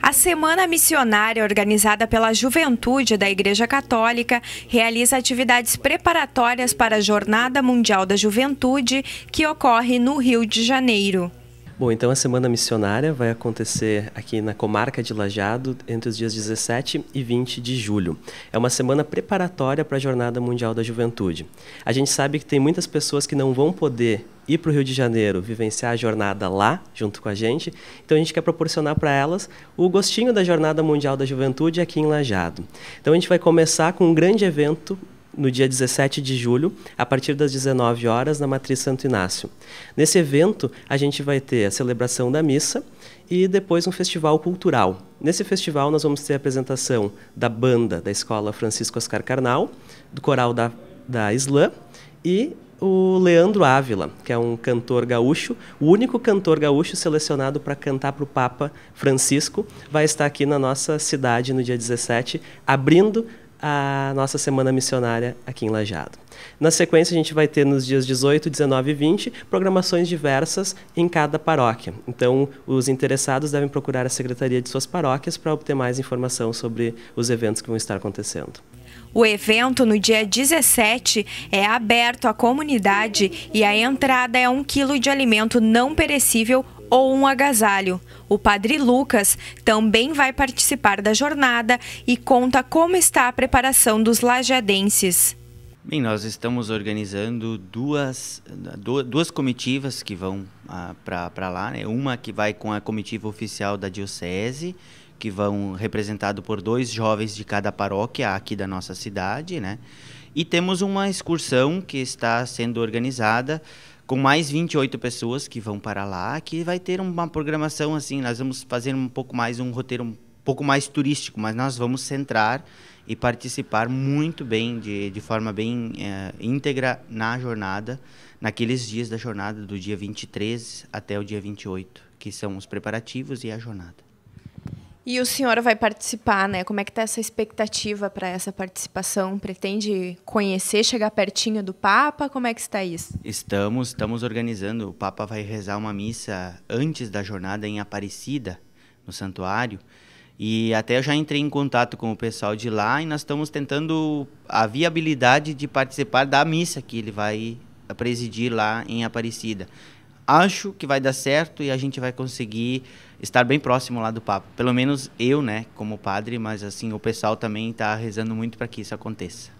A Semana Missionária, organizada pela Juventude da Igreja Católica, realiza atividades preparatórias para a Jornada Mundial da Juventude, que ocorre no Rio de Janeiro. Bom, então a Semana Missionária vai acontecer aqui na comarca de Lajado entre os dias 17 e 20 de julho. É uma semana preparatória para a Jornada Mundial da Juventude. A gente sabe que tem muitas pessoas que não vão poder ir para o Rio de Janeiro, vivenciar a jornada lá, junto com a gente. Então a gente quer proporcionar para elas o gostinho da Jornada Mundial da Juventude aqui em Lajado. Então a gente vai começar com um grande evento no dia 17 de julho, a partir das 19 horas, na Matriz Santo Inácio. Nesse evento, a gente vai ter a celebração da missa e depois um festival cultural. Nesse festival, nós vamos ter a apresentação da banda da Escola Francisco Oscar Carnal, do coral da, da Islã e o Leandro Ávila, que é um cantor gaúcho, o único cantor gaúcho selecionado para cantar para o Papa Francisco, vai estar aqui na nossa cidade no dia 17, abrindo a nossa semana missionária aqui em Lajado. Na sequência, a gente vai ter nos dias 18, 19 e 20 programações diversas em cada paróquia. Então, os interessados devem procurar a secretaria de suas paróquias para obter mais informação sobre os eventos que vão estar acontecendo. O evento, no dia 17, é aberto à comunidade e a entrada é um quilo de alimento não perecível ou um agasalho. O padre Lucas também vai participar da jornada e conta como está a preparação dos lajadenses. Bem, nós estamos organizando duas, duas comitivas que vão ah, para lá. Né? Uma que vai com a comitiva oficial da Diocese, que vão representado por dois jovens de cada paróquia aqui da nossa cidade. Né? E temos uma excursão que está sendo organizada com mais 28 pessoas que vão para lá, que vai ter uma programação assim, nós vamos fazer um pouco mais um roteiro um pouco mais turístico, mas nós vamos centrar e participar muito bem, de, de forma bem é, íntegra na jornada, naqueles dias da jornada, do dia 23 até o dia 28, que são os preparativos e a jornada. E o senhor vai participar, né? Como é que está essa expectativa para essa participação? Pretende conhecer, chegar pertinho do Papa? Como é que está isso? Estamos, estamos organizando. O Papa vai rezar uma missa antes da jornada em Aparecida, no santuário. E até eu já entrei em contato com o pessoal de lá e nós estamos tentando a viabilidade de participar da missa que ele vai presidir lá em Aparecida acho que vai dar certo e a gente vai conseguir estar bem próximo lá do Papa. Pelo menos eu, né, como padre, mas assim, o pessoal também está rezando muito para que isso aconteça.